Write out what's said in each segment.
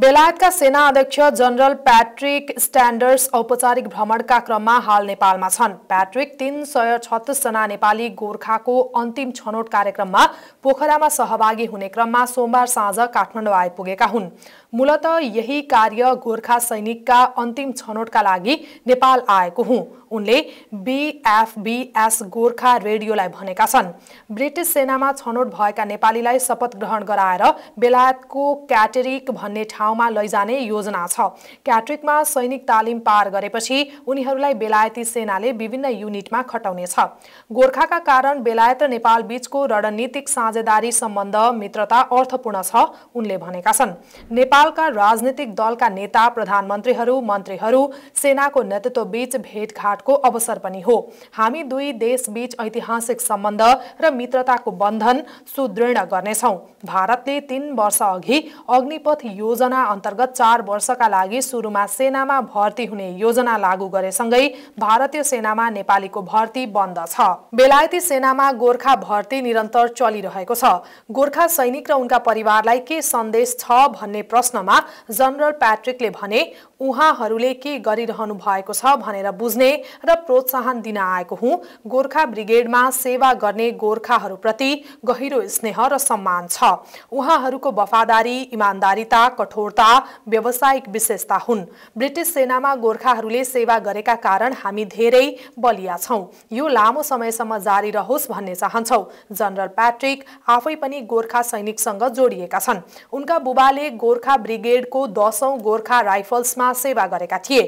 बेलायतका सेना अध्यक्ष जनरल प्याट्रिक स्ट्यान्डर्स औपचारिक भ्रमणका क्रममा हाल नेपालमा छन् प्याट्रिक तीन सय छत्तिसजना नेपाली गोर्खाको अन्तिम छनौट कार्यक्रममा पोखरामा सहभागी हुने क्रममा सोमबार साँझ काठमाडौँ आइपुगेका हुन् मूलत यही कार्य गोर्खा सैनिकका अन्तिम छनौटका लागि नेपाल आएको हुँ उनले बिएफबिएस गोर्खा रेडियोलाई भनेका छन् ब्रिटिस सेनामा छनौट भएका नेपालीलाई शपथ ग्रहण गराएर बेलायतको क्याटेरिक भन्ने ठाउँ ठाउँमा लैजाने योजना छ क्याट्रिकमा सैनिक तालिम पार गरेपछि उनीहरूलाई बेलायती सेनाले विभिन्न युनिटमा खटाउनेछ गोर्खाका कारण बेलायत र नेपाल बीचको रणनीतिक साझेदारी सम्बन्ध मित्रता अर्थपूर्ण छ उनले भनेका छन् नेपालका राजनीतिक दलका नेता प्रधानमन्त्रीहरू मन्त्रीहरू सेनाको नेतृत्व बीच भेटघाटको अवसर पनि हो हामी दुई देश बीच ऐतिहासिक सम्बन्ध र मित्रताको बन्धन सुदृढ गर्नेछौँ भारतले तीन वर्ष अघि अग्निपथ योजना योजना अन्तर्गत चार वर्षका लागि सुरुमा सेनामा भर्ती हुने योजना लागू गरेसँगै भारतीय सेनामा नेपालीको भर्ती बन्द छ बेलायती सेनामा गोर्खा भर्ती निरन्तर चलिरहेको छ गोर्खा सैनिक र उनका परिवारलाई के सन्देश छ भन्ने प्रश्नमा जनरल प्याट्रिकले भने उहाँहरूले के गरिरहनु भएको छ भनेर बुझ्ने र प्रोत्साहन दिन आएको हुँ गोर्खा ब्रिगेडमा सेवा गर्ने गोर्खाहरूप्रति गहिरो स्नेह र सम्मान छ उहाँहरूको वफादारी इमान्दारिता कठोरता व्यावसायिक विशेषता हुन् ब्रिटिस सेनामा गोर्खाहरूले सेवा गरेका कारण हामी धेरै बलिया छौँ यो लामो समयसम्म जारी रहोस् भन्ने चाहन्छौँ जनरल प्याट्रिक आफै पनि गोर्खा सैनिकसँग जोडिएका छन् उनका बुबाले गोर्खा ब्रिगेडको दसौँ गोर्खा राइफल्समा सेवा गरेका थिए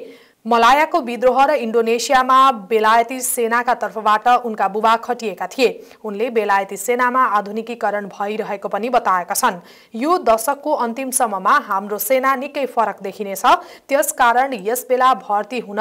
मलायाको विद्रोह र इन्डोनेसियामा बेलायती सेनाका तर्फबाट उनका बुबा खटिएका थिए उनले बेलायती सेनामा आधुनिकीकरण भइरहेको पनि बताएका छन् यो दशकको अन्तिमसम्ममा हाम्रो सेना निकै फरक देखिनेछ त्यसकारण यस बेला भर्ती हुन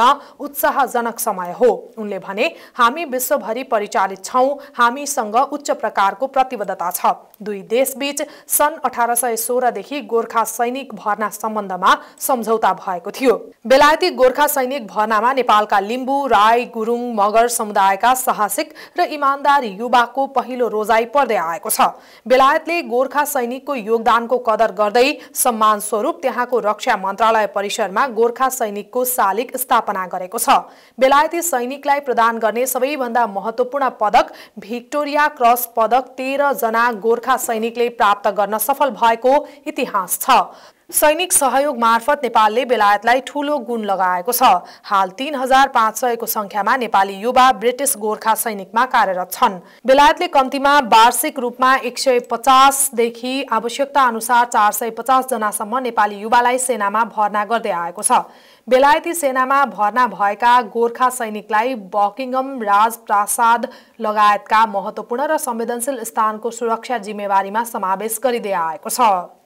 उत्साहजनक समय हो उनले भने हामी विश्वभरि परिचालित छौँ हामीसँग उच्च प्रकारको प्रतिबद्धता छ दुई देशबीच सन् अठार सय सोह्रदेखि गोर्खा सैनिक भर्ना सम्बन्धमा सम्झौता भएको थियो बेलायती गोर्खा सैनिक भर्नामा नेपालका लिम्बू राई गुरुङ मगर समुदायका साहसिक र इमान्दार युवाको पहिलो रोजाई पर्दै आएको छ बेलायतले गोर्खा सैनिकको योगदानको कदर गर्दै सम्मान स्वरूप त्यहाँको रक्षा मन्त्रालय परिसरमा गोर्खा सैनिकको शालिक स्थापना गरेको छ बेलायती सैनिकलाई प्रदान गर्ने सबैभन्दा महत्त्वपूर्ण पदक भिक्टोरिया क्रस पदक तेह्रजना गोर्खा सैनिकले प्राप्त गर्न सफल भएको इतिहास छ सैनिक सहयोग मार्फत नेपालले बेलायतलाई ठूलो गुण लगाएको छ हाल तीन हजार पाँच सयको संख्यामा नेपाली युवा ब्रिटिस गोर्खा सैनिकमा कार्यरत छन् बेलायतले कम्तीमा वार्षिक रूपमा एक सय पचासदेखि आवश्यकता अनुसार चार सय पचास जनासम्म नेपाली युवालाई सेनामा भर्ना गर्दै आएको छ बेलायती सेनामा भर्ना भएका गोर्खा सैनिकलाई बकिङम राजप्रासाद लगायतका महत्त्वपूर्ण र संवेदनशील स्थानको सुरक्षा जिम्मेवारीमा समावेश गरिँदै आएको छ